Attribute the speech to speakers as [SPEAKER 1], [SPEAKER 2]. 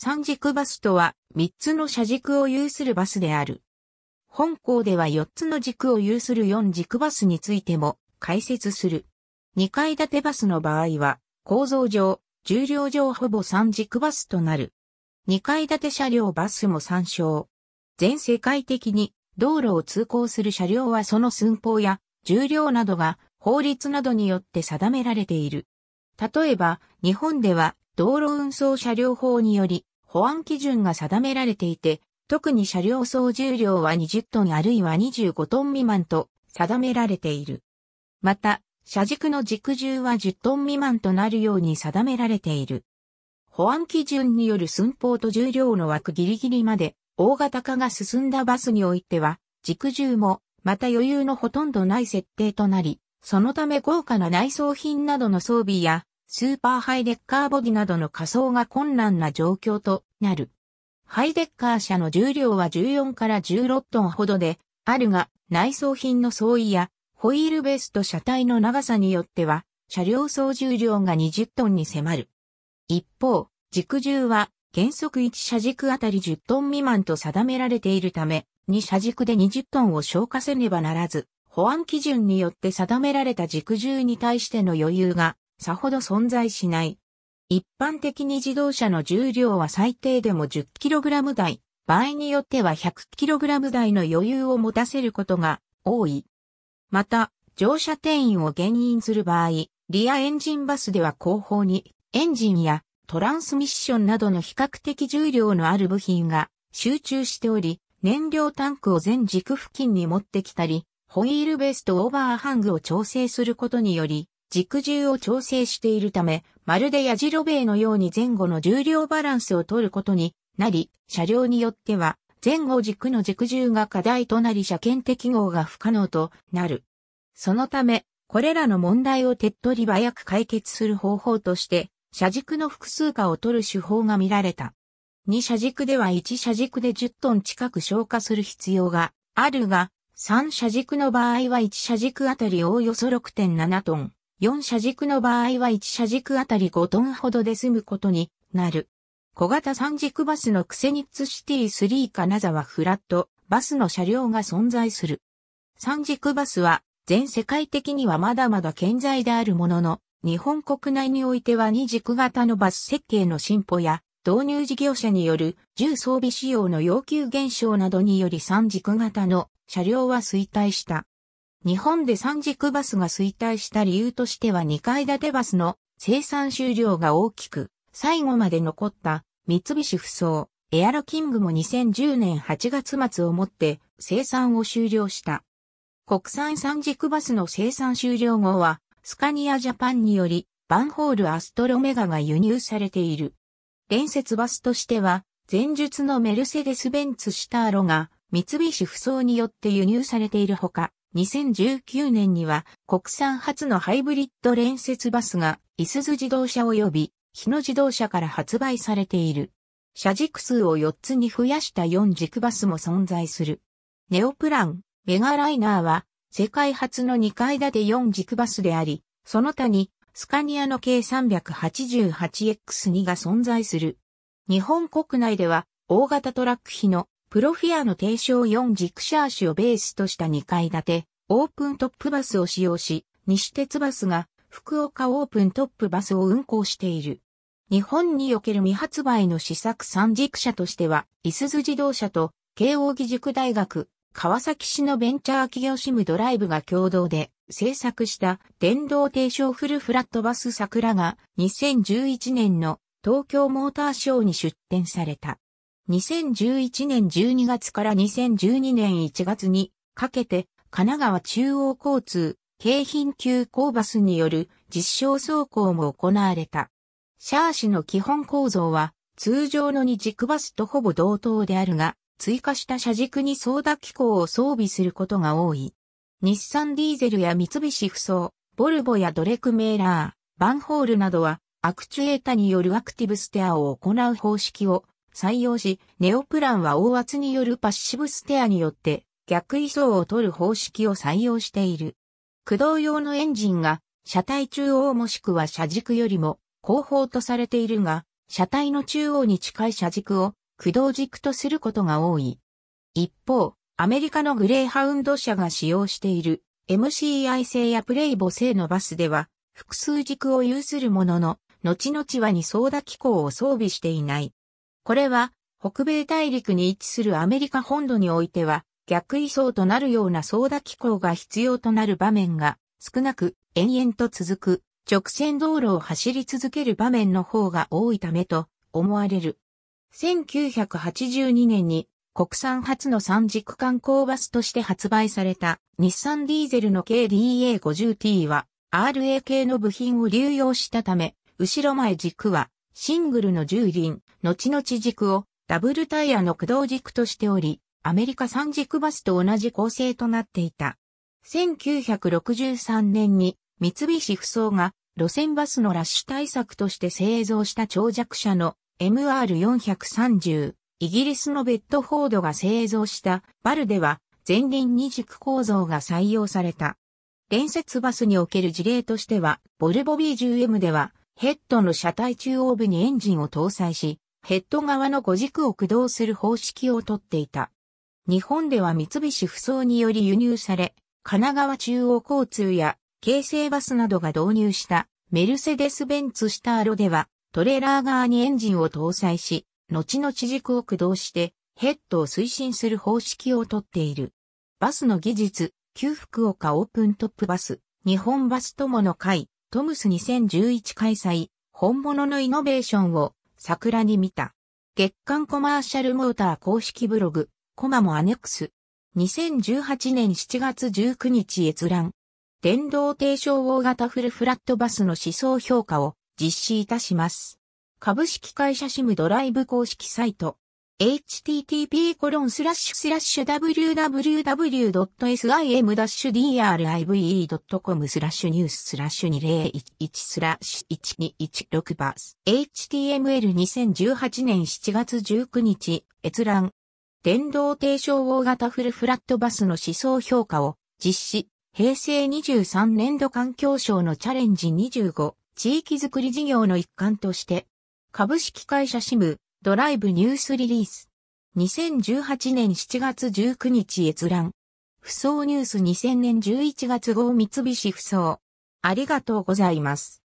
[SPEAKER 1] 三軸バスとは三つの車軸を有するバスである。本校では四つの軸を有する四軸バスについても解説する。二階建てバスの場合は構造上、重量上ほぼ三軸バスとなる。二階建て車両バスも参照。全世界的に道路を通行する車両はその寸法や重量などが法律などによって定められている。例えば、日本では道路運送車両法により、保安基準が定められていて、特に車両総重量は20トンあるいは25トン未満と定められている。また、車軸の軸重は10トン未満となるように定められている。保安基準による寸法と重量の枠ギリギリまで大型化が進んだバスにおいては、軸重もまた余裕のほとんどない設定となり、そのため豪華な内装品などの装備やスーパーハイデッカーボディなどの仮装が困難な状況となる。ハイデッカー車の重量は14から16トンほどで、あるが、内装品の相違や、ホイールベースと車体の長さによっては、車両総重量が20トンに迫る。一方、軸重は、原則1車軸あたり10トン未満と定められているため、2車軸で20トンを消化せねばならず、保安基準によって定められた軸重に対しての余裕がさほど存在しない。一般的に自動車の重量は最低でも 10kg 台、場合によっては 100kg 台の余裕を持たせることが多い。また、乗車定員を減員する場合、リアエンジンバスでは後方にエンジンやトランスミッションなどの比較的重量のある部品が集中しており、燃料タンクを全軸付近に持ってきたり、ホイールベースとオーバーハングを調整することにより、軸重を調整しているため、まるでヤジロベのように前後の重量バランスを取ることになり、車両によっては前後軸の軸重が課題となり車検適合が不可能となる。そのため、これらの問題を手っ取り早く解決する方法として、車軸の複数化を取る手法が見られた。2車軸では1車軸で10トン近く消化する必要があるが、3車軸の場合は1車軸あたりおおよそ6.7トン。4車軸の場合は1車軸あたり5トンほどで済むことになる。小型3軸バスのクセニッツシティ3金沢フラットバスの車両が存在する。3軸バスは全世界的にはまだまだ健在であるものの、日本国内においては2軸型のバス設計の進歩や導入事業者による重装備仕様の要求減少などにより3軸型の車両は衰退した。日本で三軸バスが衰退した理由としては2階建てバスの生産終了が大きく、最後まで残った三菱不装、エアロキングも2010年8月末をもって生産を終了した。国産三軸バスの生産終了後は、スカニアジャパンにより、バンホールアストロメガが輸入されている。連接バスとしては、前述のメルセデス・ベンツ・シターロが、三菱不装によって輸入されているほか、2019年には国産初のハイブリッド連接バスがイスズ自動車及び日野自動車から発売されている。車軸数を4つに増やした4軸バスも存在する。ネオプラン、メガライナーは世界初の2階建て4軸バスであり、その他にスカニアの計 388X2 が存在する。日本国内では大型トラック日野プロフィアの提唱4軸シャーシをベースとした2階建て、オープントップバスを使用し、西鉄バスが福岡オープントップバスを運行している。日本における未発売の試作三軸車としては、いすゞ自動車と慶応義塾大学、川崎市のベンチャー企業シムドライブが共同で制作した電動低床フルフラットバス桜が2011年の東京モーターショーに出展された。2011年12月から2012年1月にかけて神奈川中央交通、京浜急行バスによる実証走行も行われた。シャーシの基本構造は通常の二軸バスとほぼ同等であるが、追加した車軸に操舵機構を装備することが多い。日産ディーゼルや三菱不走、ボルボやドレクメーラー、バンホールなどはアクチュエータによるアクティブステアを行う方式を採用し、ネオプランは大圧によるパッシブステアによって逆位相を取る方式を採用している。駆動用のエンジンが車体中央もしくは車軸よりも後方とされているが、車体の中央に近い車軸を駆動軸とすることが多い。一方、アメリカのグレーハウンド社が使用している MCI 製やプレイボ製のバスでは複数軸を有するものの、後々は二層打機構を装備していない。これは、北米大陸に位置するアメリカ本土においては、逆位相となるような操打機構が必要となる場面が、少なく、延々と続く、直線道路を走り続ける場面の方が多いためと思われる。1982年に国産初の三軸観光バスとして発売された日産ディーゼルの KDA50T は RA 系の部品を流用したため、後ろ前軸はシングルの10輪、後々軸をダブルタイヤの駆動軸としており、アメリカ三軸バスと同じ構成となっていた。1963年に三菱不走が路線バスのラッシュ対策として製造した長尺車の MR430、イギリスのベッドフォードが製造したバルでは前輪二軸構造が採用された。連接バスにおける事例としては、ボルボ B10M ではヘッドの車体中央部にエンジンを搭載し、ヘッド側の5軸を駆動する方式をとっていた。日本では三菱不走により輸入され、神奈川中央交通や京成バスなどが導入したメルセデス・ベンツシターロではトレーラー側にエンジンを搭載し、後々軸を駆動してヘッドを推進する方式をとっている。バスの技術、旧福岡オープントップバス、日本バス友の会、トムス2011開催、本物のイノベーションを桜に見た。月間コマーシャルモーター公式ブログ、コマもアネックス。2018年7月19日閲覧。電動低床大型フルフラットバスの思想評価を実施いたします。株式会社シムドライブ公式サイト。http://www.sim-drive.com スラッシュニューススラッシュ2011スラッシュ1216バス HTML2018 年7月19日閲覧電動低消大型フルフラットバスの思想評価を実施平成23年度環境省のチャレンジ25地域づくり事業の一環として株式会社シムドライブニュースリリース。2018年7月19日閲覧。不走ニュース2000年11月号三菱不走。ありがとうございます。